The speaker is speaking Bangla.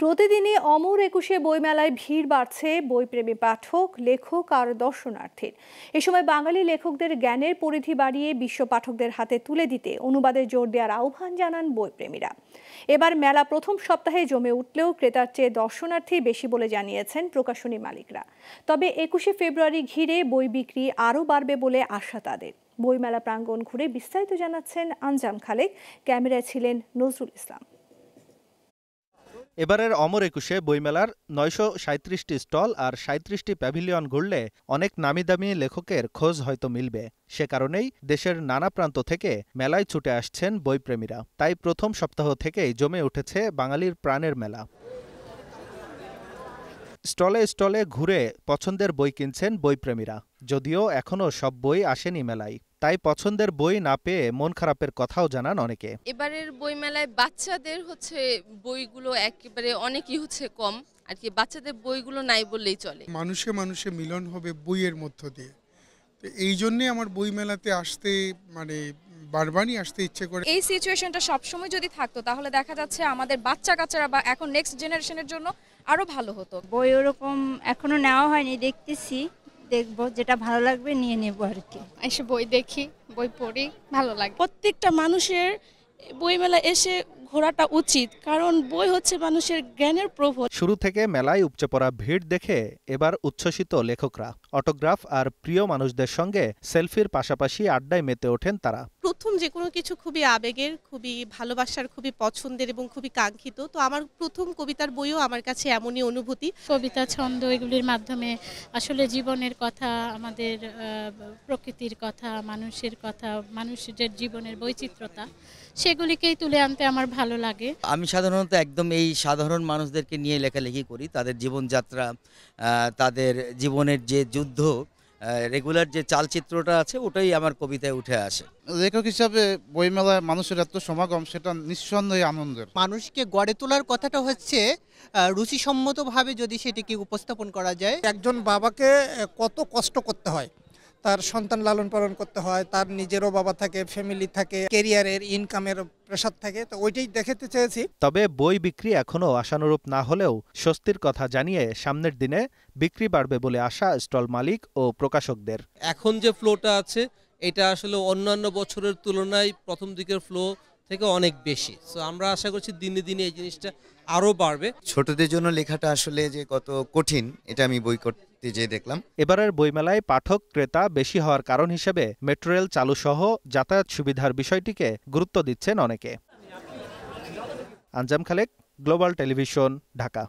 প্রতিদিনই অমর একুশে বইমেলায় ভিড় বাড়ছে বইপ্রেমী পাঠক লেখক আর দর্শনার্থীর এ সময় বাঙালি লেখকদের জ্ঞানের পরিধি বাড়িয়ে বিশ্ব পাঠকদের হাতে তুলে দিতে অনুবাদে জোর দেওয়ার আহ্বান জানান বইপ্রেমীরা এবার মেলা প্রথম সপ্তাহে জমে উঠলেও ক্রেতার চেয়ে দর্শনার্থী বেশি বলে জানিয়েছেন প্রকাশনী মালিকরা তবে একুশে ফেব্রুয়ারি ঘিরে বই বিক্রি আরও বাড়বে বলে আশা তাদের বইমেলা প্রাঙ্গণ ঘুরে বিস্তারিত জানাচ্ছেন আনজাম খালেক ক্যামেরায় ছিলেন নজরুল ইসলাম এবারের অমর একুশে বইমেলার নয়শো সাঁত্রিশটি স্টল আর সাঁত্রিশটি প্যাভিলিয়ন ঘুরলে অনেক নামি দামি লেখকের খোঁজ হয়তো মিলবে সে কারণেই দেশের নানা প্রান্ত থেকে মেলায় ছুটে আসছেন বইপ্রেমীরা তাই প্রথম সপ্তাহ থেকেই জমে উঠেছে বাঙালির প্রাণের মেলা স্টলে স্টলে ঘুরে পছন্দের বই কিনছেন বইপ্রেমীরা যদিও এখনও সব বই আসেনি মেলায় তাই পছন্দের বই না পেয়ে মন খারাপের কথাও জানান অনেকে এবারের বইমেলায় বাচ্চাদের হচ্ছে বইগুলো একেবারে অনেকই হচ্ছে কম আর কি বাচ্চাদের বইগুলো নাই বললেই চলে মানুষে মানুষে মিলন হবে বইয়ের মধ্য দিয়ে তো এই জন্যে আমার বই মেলাতে আসতে মানে বারবারই আসতে ইচ্ছে করে এই সিচুয়েশনটা সবসময় যদি থাকতো তাহলে দেখা যাচ্ছে আমাদের বাচ্চা কাচ্চারা বা এখন নেক্সট জেনারেশনের জন্য আরও ভালো হতো বই ওরকম এখনো নেওয়া হয়নি দেখতেছি দেখবো যেটা ভালো লাগবে নিয়ে নেবো আর কি এসে বই দেখি বই পড়ি ভালো লাগে প্রত্যেকটা মানুষের মেলা এসে ঘোরাটা উচিত কারণ বই হচ্ছে মানুষের জ্ঞানের প্রভাব শুরু থেকে মেলায় উপচে পড়া ভিড় দেখে এবার উচ্ছ্বসিত লেখকরা অটোগ্রাফ আর প্রিয় মানুষদের সঙ্গে সেলফির পাশাপাশি আড্ডায় মেতে ওঠেন তারা প্রথম যে কোনো কিছু খুবই আবেগের খুবই ভালোবাসার খুবই পছন্দের এবং খুবই কাঙ্ক্ষিত তো আমার প্রথম কবিতার বইও আমার কাছে এমনই অনুভূতি কবিতা ছন্দ এগুলির মাধ্যমে আসলে জীবনের কথা আমাদের প্রকৃতির কথা মানুষের কথা মানুষের জীবনের বৈচিত্র্যতা সেগুলিকেই তুলে আনতে আমার ভালো লাগে আমি সাধারণত একদম এই সাধারণ মানুষদেরকে নিয়ে লেখালেখি করি তাদের জীবনযাত্রা তাদের জীবনের যে যুদ্ধ রেগুলার যে চালচিত্রটা আছে ওটাই আমার কবিতায় উঠে আসে লেখক হিসাবে বইমেলায় মানুষের এত সমাগম সেটা নিঃসন্দেহে আনন্দের মানুষকে গড়ে তোলার কথাটা হচ্ছে রুচিসম্মতভাবে যদি সেটিকে উপস্থাপন করা যায় একজন বাবাকে কত কষ্ট করতে হয় তার সন্তান লালন পালন করতে হয় তার নিজেরও বাবা থাকে ফ্যামিলি থাকে কেরিয়ারের ইনকামের প্রেশার থাকে তো ওইটাই দেখাতে চেয়েছি তবে বই বিক্রি এখনও আশানুরূপ না হলেও স্বস্তির কথা জানিয়ে সামনের দিনে বিক্রি বাড়বে বলে আশা স্টল মালিক ও প্রকাশকদের এখন যে ফ্লোটা আছে এটা আসলে অন্যান্য বছরের তুলনায় প্রথম দিকের ফ্লো থেকে অনেক বেশি তো আমরা আশা করছি দিনে দিনে এই জিনিসটা আরও বাড়বে ছোটদের জন্য লেখাটা আসলে যে কত কঠিন এটা আমি বই দেখতে দেখলাম এবারের বইমেলায় পাঠক ক্রেতা বেশি হওয়ার কারণ হিসেবে মেট্রো রেল চালু সহ যাতায়াত সুবিধার বিষয়টিকে গুরুত্ব দিচ্ছেন অনেকে আঞ্জাম খালেক গ্লোবাল টেলিভিশন ঢাকা